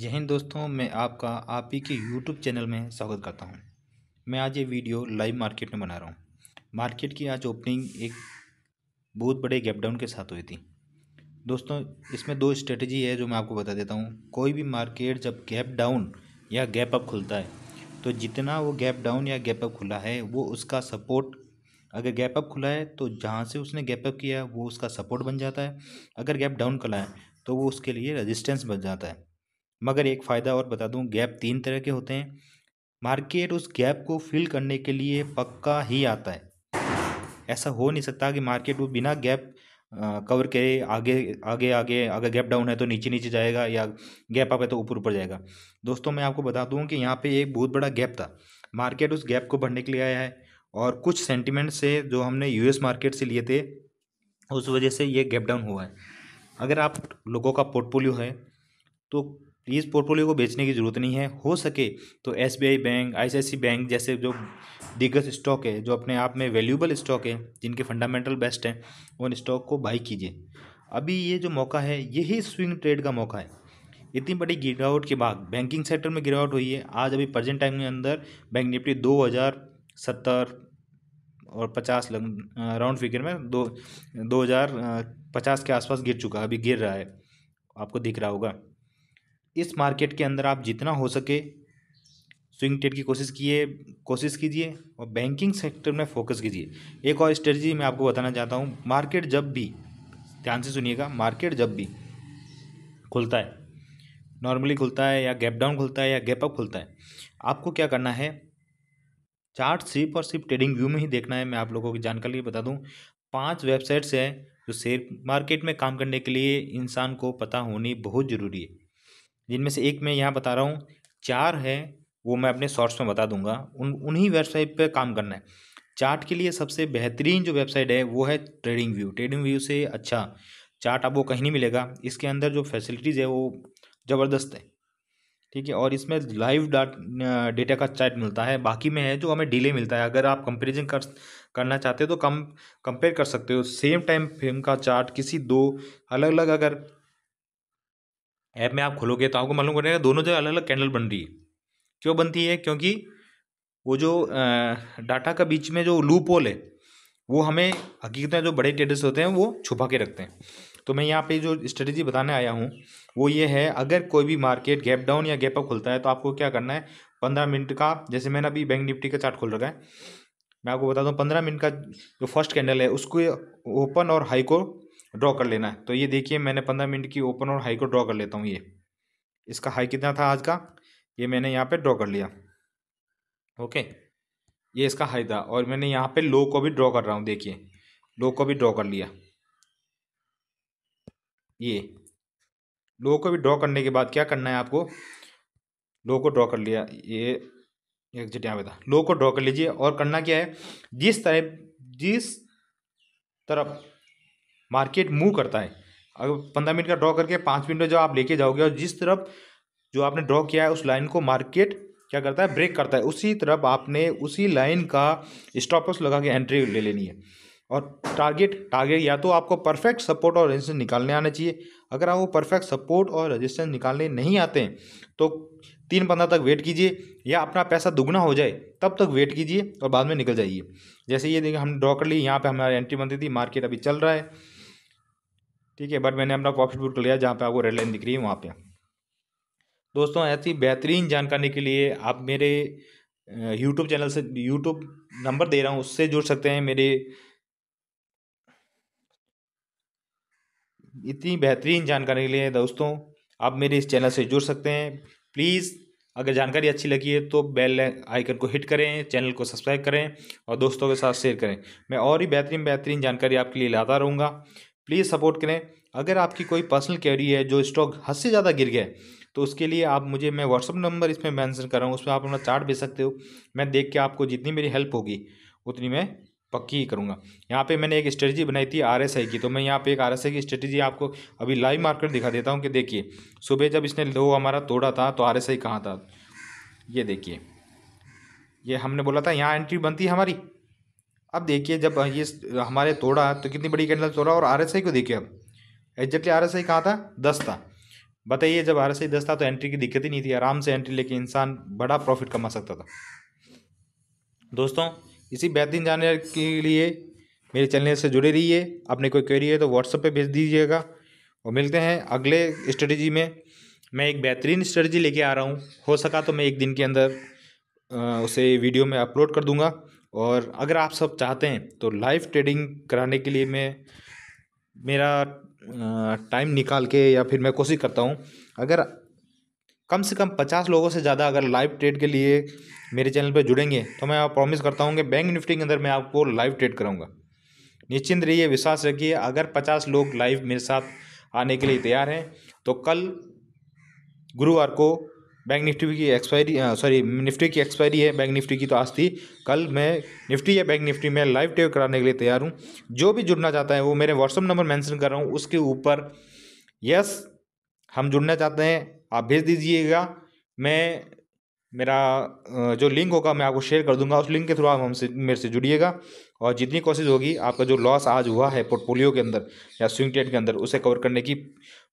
जय हिंद दोस्तों मैं आपका आप ही के यूट्यूब चैनल में स्वागत करता हूं मैं आज ये वीडियो लाइव मार्केट में बना रहा हूं मार्केट की आज ओपनिंग एक बहुत बड़े गैप डाउन के साथ हुई थी दोस्तों इसमें दो स्ट्रेटजी है जो मैं आपको बता देता हूँ कोई भी मार्केट जब गैप डाउन या गैप अप खुलता है तो जितना वो गैप डाउन या गैप अप खुला है वो उसका सपोर्ट अगर गैप अप खुला है तो जहाँ से उसने गैप अप किया वो उसका सपोर्ट बन जाता है अगर गैप डाउन खुला है तो वो उसके लिए रजिस्टेंस बन जाता है मगर एक फ़ायदा और बता दूं गैप तीन तरह के होते हैं मार्केट उस गैप को फिल करने के लिए पक्का ही आता है ऐसा हो नहीं सकता कि मार्केट वो बिना गैप कवर करे आगे आगे आगे अगर गैप डाउन है तो नीचे नीचे जाएगा या गैप अप है तो ऊपर ऊपर जाएगा दोस्तों मैं आपको बता दूं कि यहाँ पे एक बहुत बड़ा गैप था मार्केट उस गैप को भरने के लिए आया है और कुछ सेंटिमेंट से जो हमने यूएस मार्केट से लिए थे उस वजह से ये गैप डाउन हुआ है अगर आप लोगों का पोर्टफोलियो है तो इस पोर्टफोलियो को बेचने की ज़रूरत नहीं है हो सके तो एस बैंक आई बैंक जैसे जो दिग्गज स्टॉक है जो अपने आप में वैल्यूबल स्टॉक है जिनके फंडामेंटल बेस्ट हैं उन स्टॉक को बाई कीजिए अभी ये जो मौका है यही स्विंग ट्रेड का मौका है इतनी बड़ी गिरावट के बाद बैंकिंग सेक्टर में गिरावट हुई है आज अभी प्रजेंट टाइम के अंदर बैंक निफ्टी दो हज़ार सत्तर और पचास लग राउंड फिगर में दो दो हज़ार पचास के आसपास गिर चुका है अभी गिर रहा है आपको दिख रहा होगा इस मार्केट के अंदर आप जितना हो सके स्विंग ट्रेड की कोशिश किए कोशिश कीजिए और बैंकिंग सेक्टर में फोकस कीजिए एक और स्ट्रेटजी मैं आपको बताना चाहता हूँ मार्केट जब भी ध्यान से सुनिएगा मार्केट जब भी खुलता है नॉर्मली खुलता है या गैप डाउन खुलता है या गैप अप खुलता है आपको क्या करना है चार्ट सिर्फ और सिर्फ ट्रेडिंग व्यू में ही देखना है मैं आप लोगों की जानकारी बता दूं पांच वेबसाइट्स हैं जो शेयर मार्केट में काम करने के लिए इंसान को पता होनी बहुत ज़रूरी है जिनमें से एक मैं यहाँ बता रहा हूँ चार है वो मैं अपने शॉर्ट्स में बता दूंगा उन उन्हीं वेबसाइट पर काम करना है चार्ट के लिए सबसे बेहतरीन जो वेबसाइट है वो है ट्रेडिंग व्यू ट्रेडिंग व्यू से अच्छा चार्ट आपको कहीं नहीं मिलेगा इसके अंदर जो फैसिलिटीज़ है वो ज़बरदस्त है ठीक है और इसमें लाइव डाट डेटा का चार्ट मिलता है बाकी में है जो हमें डिले मिलता है अगर आप कंपेरिजन कर करना चाहते हो तो कम कंपेयर कर सकते हो सेम टाइम फ्रेम का चार्ट किसी दो अलग अलग अगर ऐप में आप खोलोगे तो आपको मालूम करेगा दोनों जगह अलग अलग कैंडल बन रही है क्यों बनती है क्योंकि वो जो डाटा का बीच में जो लूप होल है वो हमें हकीकत में जो बड़े ट्रेडर्स होते हैं वो छुपा के रखते हैं तो मैं यहाँ पे जो स्ट्रेटजी बताने आया हूँ वो ये है अगर कोई भी मार्केट गैप डाउन या गैप अप खुलता है तो आपको क्या करना है पंद्रह मिनट का जैसे मैंने अभी बैंक निफ्टी का चार्ट खोल रखा है मैं आपको बता दूँ पंद्रह मिनट का जो फर्स्ट कैंडल है उसको ओपन और हाई को ड्रॉ कर लेना है तो ये देखिए मैंने पंद्रह मिनट की ओपन और हाई को ड्रॉ कर लेता हूँ ये इसका हाई कितना था आज का ये मैंने यहाँ पे ड्रॉ कर लिया ओके ये इसका हाई था और मैंने यहाँ पे लो को भी ड्रॉ कर रहा हूँ देखिए लो को भी ड्रॉ कर लिया ये लो को भी ड्रॉ करने के बाद क्या करना है आपको लो को ड्रॉ कर लिया ये एग्जिट यहाँ पे था लो को ड्रॉ कर लीजिए और करना क्या है जिस तरह जिस तरफ मार्केट मूव करता है अगर पंद्रह मिनट का ड्रॉ करके पाँच मिनट में जब आप लेके जाओगे और जिस तरफ जो आपने ड्रॉ किया है उस लाइन को मार्केट क्या करता है ब्रेक करता है उसी तरफ आपने उसी लाइन का स्टॉपर्स लगा के एंट्री ले लेनी है और टारगेट टारगेट या तो आपको परफेक्ट सपोर्ट और रेजिस्टेंस निकालने आना चाहिए अगर आप वो परफेक्ट सपोर्ट और रेजिस्टेंस निकालने नहीं आते हैं तो तीन पंद्रह तक वेट कीजिए या अपना पैसा दुगना हो जाए तब तक वेट कीजिए और बाद में निकल जाइए जैसे ये देखिए हम ड्रॉ कर ली यहाँ पे हमारी एंट्री बनती थी मार्केट अभी चल रहा है ठीक है बट मैंने अपना प्रॉफिट बुक लिया जहाँ पे आपको रेड लाइन दिख रही है वहाँ पे दोस्तों ऐसी बेहतरीन जानकारी के लिए आप मेरे यूट्यूब चैनल से यूट्यूब नंबर दे रहा हूँ उससे जुड़ सकते हैं मेरे इतनी बेहतरीन जानकारी के लिए दोस्तों आप मेरे इस चैनल से जुड़ सकते हैं प्लीज़ अगर जानकारी अच्छी लगी है तो बेल आइकन को हिट करें चैनल को सब्सक्राइब करें और दोस्तों के साथ शेयर करें मैं और ही बेहतरीन बेहतरीन जानकारी आपके लिए लाता रहूँगा प्लीज़ सपोर्ट करें अगर आपकी कोई पर्सनल कैरी है जो स्टॉक हद से ज़्यादा गिर गया तो उसके लिए आप मुझे मैं व्हाट्सअप नंबर इसमें मैंसन कर रहा हूँ उसमें आप अपना चार्ट भेज सकते हो मैं देख के आपको जितनी मेरी हेल्प होगी उतनी मैं पक्की ही करूँगा यहाँ पे मैंने एक स्ट्रेटजी बनाई थी आर की तो मैं यहाँ पे एक आर की स्ट्रेटजी आपको अभी लाइव मार्केट दिखा देता हूँ कि देखिए सुबह जब इसने लो हमारा तोड़ा था तो आर एस कहाँ था ये देखिए ये हमने बोला था यहाँ एंट्री बनती है हमारी अब देखिए जब ये हमारे तोड़ा तो कितनी बड़ी कैंडल तोड़ा और आर को देखिए अब एग्जैक्टली आर कहाँ था दस था बताइए जब आर एस आई दस था तो एंट्री की दिक्कत ही नहीं थी आराम से एंट्री लेके इंसान बड़ा प्रॉफिट कमा सकता था दोस्तों इसी बेहतरीन जानने के लिए मेरे चैनल से जुड़े रहिए आपने कोई क्वेरी है तो व्हाट्सएप पर भेज दीजिएगा और मिलते हैं अगले स्ट्रेटजी में मैं एक बेहतरीन स्ट्रेटजी लेके आ रहा हूँ हो सका तो मैं एक दिन के अंदर उसे वीडियो में अपलोड कर दूंगा और अगर आप सब चाहते हैं तो लाइव ट्रेडिंग कराने के लिए मैं मेरा टाइम निकाल के या फिर मैं कोशिश करता हूँ अगर कम से कम पचास लोगों से ज़्यादा अगर लाइव ट्रेड के लिए मेरे चैनल पर जुड़ेंगे तो मैं प्रॉमिस करता हूँ कि बैंक निफ्टी के अंदर मैं आपको लाइव ट्रेड कराऊँगा निश्चिंत रहिए विश्वास रखिए अगर पचास लोग लाइव मेरे साथ आने के लिए तैयार हैं तो कल गुरुवार को बैंक निफ्टी की एक्सपायरी हाँ, सॉरी निफ्टी की एक्सपायरी है बैंक निफ्टी की तो आज थी कल मैं निफ्टी या बैंक निफ्टी में लाइव ट्रेड कराने के लिए तैयार हूँ जो भी जुड़ना चाहता है वो मेरे व्हाट्सअप नंबर मैंसन कर रहा हूँ उसके ऊपर यस हम जुड़ना चाहते हैं आप भेज दीजिएगा मैं मेरा जो लिंक होगा मैं आपको शेयर कर दूंगा उस लिंक के थ्रू आप हमसे मेरे से जुड़िएगा और जितनी कोशिश होगी आपका जो लॉस आज हुआ है पोर्टफोलियो के अंदर या स्विंग ट्रेड के अंदर उसे कवर करने की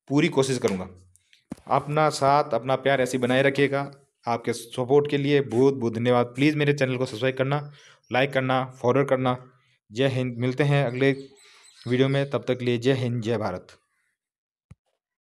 पूरी कोशिश करूँगा अपना साथ अपना प्यार ऐसी बनाए रखिएगा आपके सपोर्ट के लिए बहुत बहुत धन्यवाद प्लीज़ मेरे चैनल को सब्सक्राइब करना लाइक करना फॉरवर्ड करना जय हिंद मिलते हैं अगले वीडियो में तब तक के लिए जय हिंद जय भारत